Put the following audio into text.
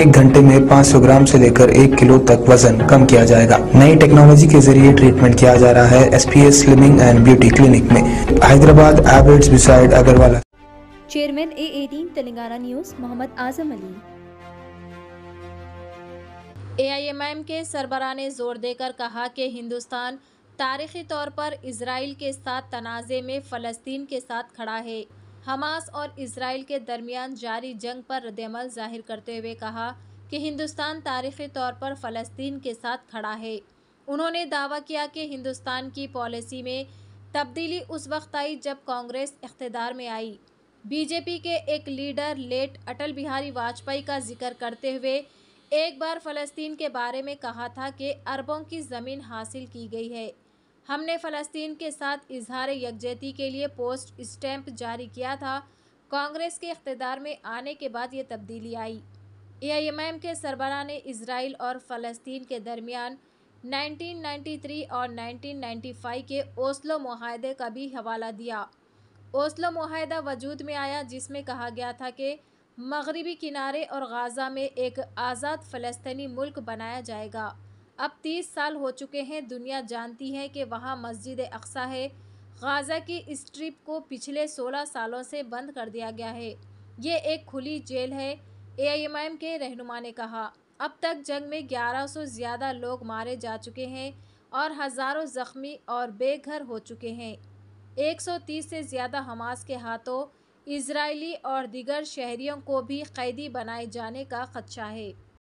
एक घंटे में 500 ग्राम से लेकर एक किलो तक वजन कम किया जाएगा नई टेक्नोलॉजी के जरिए ट्रीटमेंट किया जा रहा है S P S slimming and beauty clinic में Hyderabad average beside Agarwala chairman A eighteen Telangana news Mohammed Azam Ali AIMM के सरबरा ने जोर देकर कहा कि हिंदुस्तान तारीखी तौर पर इसराइल के साथ तनाज़े में फ़लस्तीन के साथ खड़ा है हमास और इसराइल के दरमियान जारी जंग पर रद्दमल जाहिर करते हुए कहा कि हिंदुस्तान तारीफी तौर पर फ़लस्तीन के साथ खड़ा है उन्होंने दावा किया कि हिंदुस्तान की पॉलिसी में तब्दीली उस वक्त आई जब कांग्रेस इकतदार में आई बीजेपी के एक लीडर लेट अटल बिहारी वाजपेयी का जिक्र करते हुए एक बार फ़लस्तीन के बारे में कहा था कि अरबों की ज़मीन हासिल की गई है हमने फ़लस्तीन के साथ इजहार यकजहती के लिए पोस्ट स्टैंप जारी किया था कांग्रेस के अख्तदार में आने के बाद ये तब्दीली आई एआईएमएम के सरबरा ने इसराइल और फ़लस्तीन के दरमियान 1993 और 1995 के ओस्लो माहदे का भी हवाला दिया ओस्लो माहदा वजूद में आया जिसमें कहा गया था कि मगरबी किनारे और गाज़ा में एक आज़ाद फ़लस्तनी मुल्क बनाया जाएगा अब तीस साल हो चुके हैं दुनिया जानती है कि वहाँ मस्जिद अक्सा है गाज़ा की इस ट्रिप को पिछले 16 सालों से बंद कर दिया गया है ये एक खुली जेल है एआईएमआईएम के रहनुमा ने कहा अब तक जंग में 1100 ज़्यादा लोग मारे जा चुके हैं और हज़ारों ज़ख्मी और बेघर हो चुके हैं 130 से ज़्यादा हमास के हाथों इसराइली और दिगर शहरियों को भी कैदी बनाए जाने का खदशा है